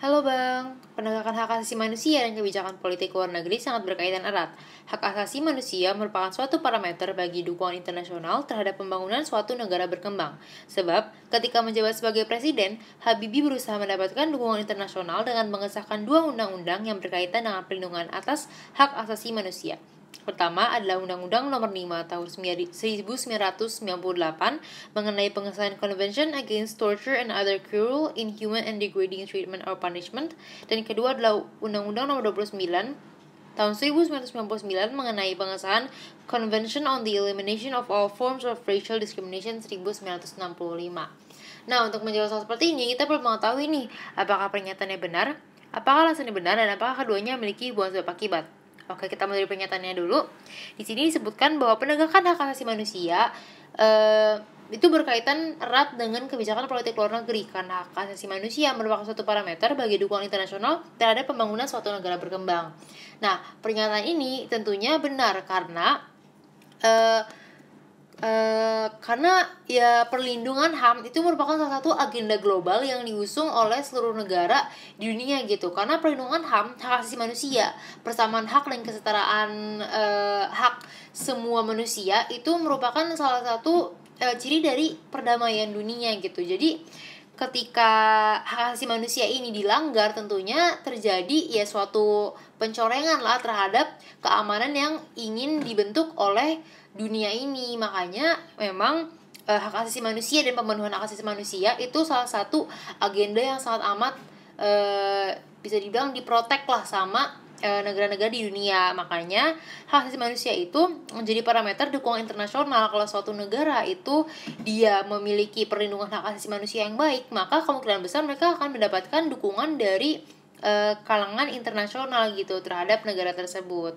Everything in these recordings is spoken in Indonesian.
Halo Bang, penegakan hak asasi manusia dan kebijakan politik luar negeri sangat berkaitan erat. Hak asasi manusia merupakan suatu parameter bagi dukungan internasional terhadap pembangunan suatu negara berkembang. Sebab, ketika menjabat sebagai presiden, Habibi berusaha mendapatkan dukungan internasional dengan mengesahkan dua undang-undang yang berkaitan dengan perlindungan atas hak asasi manusia, Pertama adalah Undang-Undang Nomor 5 Tahun 1998 mengenai pengesahan Convention Against Torture and Other Cruel, Inhuman, and Degrading Treatment or Punishment. Dan kedua adalah Undang-Undang Nomor 29 tahun 1999 mengenai pengesahan Convention on the Elimination of All Forms of Racial Discrimination 1965. Nah, untuk menjawab soal seperti ini, kita perlu mengetahui nih, apakah pernyataannya benar, apakah alasannya benar, dan apakah keduanya memiliki hubungan sebab akibat. Maka kita mulai pernyataannya dulu. Di sini disebutkan bahwa penegakan hak asasi manusia eh, itu berkaitan erat dengan kebijakan politik luar negeri karena hak asasi manusia merupakan suatu parameter bagi dukungan internasional terhadap pembangunan suatu negara berkembang. Nah, pernyataan ini tentunya benar karena eh, Uh, karena ya perlindungan HAM itu merupakan salah satu agenda global yang diusung oleh seluruh negara di dunia gitu. Karena perlindungan HAM, hak asasi manusia, persamaan hak dan kesetaraan uh, hak semua manusia itu merupakan salah satu uh, ciri dari perdamaian dunia gitu. Jadi ketika hak asasi manusia ini dilanggar tentunya terjadi ya suatu pencorengan lah terhadap keamanan yang ingin dibentuk oleh dunia ini makanya memang eh, hak asasi manusia dan pemenuhan hak asasi manusia itu salah satu agenda yang sangat amat eh, bisa dibilang diprotek lah sama Eh, negara-negara di dunia. Makanya hak asasi manusia itu menjadi parameter dukungan internasional kalau suatu negara itu dia memiliki perlindungan hak asasi manusia yang baik, maka kemungkinan besar mereka akan mendapatkan dukungan dari uh, kalangan internasional gitu terhadap negara tersebut.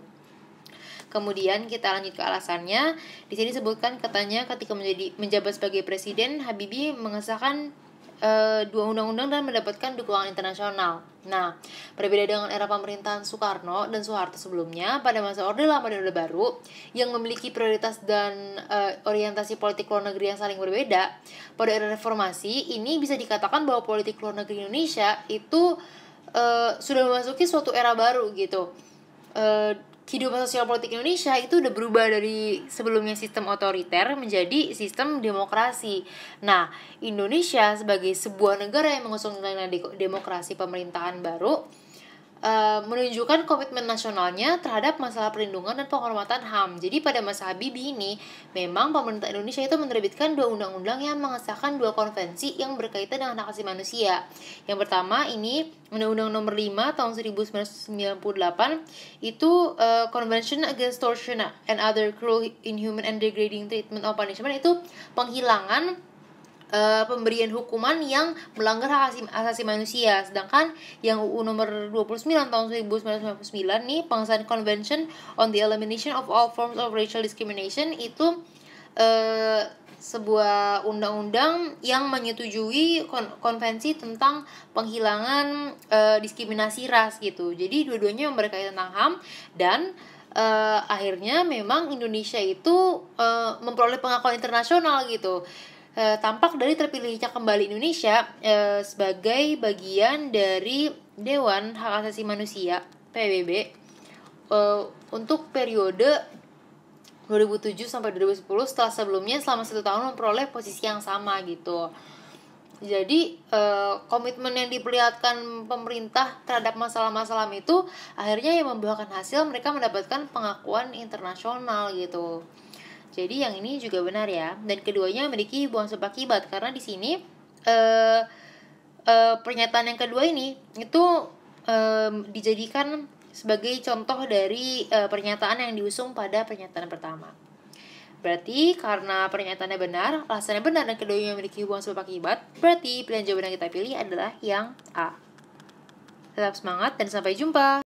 Kemudian kita lanjut ke alasannya. Di sini disebutkan katanya ketika menjadi menjabat sebagai presiden, Habibie mengesahkan e, dua undang-undang dan mendapatkan dukungan internasional. Nah, berbeda dengan era pemerintahan Soekarno dan Soeharto sebelumnya, pada masa Orde Lama dan Orde Baru yang memiliki prioritas dan e, orientasi politik luar negeri yang saling berbeda, pada era reformasi ini bisa dikatakan bahwa politik luar negeri Indonesia itu e, sudah memasuki suatu era baru gitu uh, kehidupan sosial politik Indonesia itu udah berubah dari sebelumnya sistem otoriter menjadi sistem demokrasi. Nah, Indonesia sebagai sebuah negara yang mengusung nilai demokrasi pemerintahan baru uh, menunjukkan komitmen nasionalnya terhadap masalah perlindungan dan penghormatan HAM. Jadi pada masa Habibie ini, memang pemerintah Indonesia itu menerbitkan dua undang-undang yang mengesahkan dua konvensi yang berkaitan dengan hak asasi manusia. Yang pertama ini Undang-Undang Nomor 5 tahun 1998 itu uh, Convention Against Torture and Other Cruel, Inhuman and Degrading Treatment or Punishment itu penghilangan Eh, pemberian hukuman yang melanggar hak asasi, asasi manusia. Sedangkan yang UU nomor 29 tahun 1999 nih pengesahan Convention on the Elimination of All Forms of Racial Discrimination itu uh, sebuah undang-undang yang menyetujui kon konvensi tentang penghilangan uh, diskriminasi ras gitu. Jadi dua-duanya yang berkaitan tentang HAM dan uh, akhirnya memang Indonesia itu uh, memperoleh pengakuan internasional gitu Eh, tampak dari terpilihnya kembali Indonesia e, sebagai bagian dari Dewan Hak Asasi Manusia PBB e, eh, untuk periode 2007 sampai 2010 setelah sebelumnya selama satu tahun memperoleh posisi yang sama gitu. Jadi e, komitmen yang diperlihatkan pemerintah terhadap masalah-masalah itu akhirnya yang membuahkan hasil mereka mendapatkan pengakuan internasional gitu. Jadi yang ini juga benar ya. Dan keduanya memiliki hubungan sebab akibat karena di sini eh, eh, pernyataan yang kedua ini itu eh, dijadikan sebagai contoh dari eh, pernyataan yang diusung pada pernyataan pertama. Berarti karena pernyataannya benar, alasannya benar dan keduanya memiliki hubungan sebab akibat, berarti pilihan jawaban yang kita pilih adalah yang A. Tetap semangat dan sampai jumpa.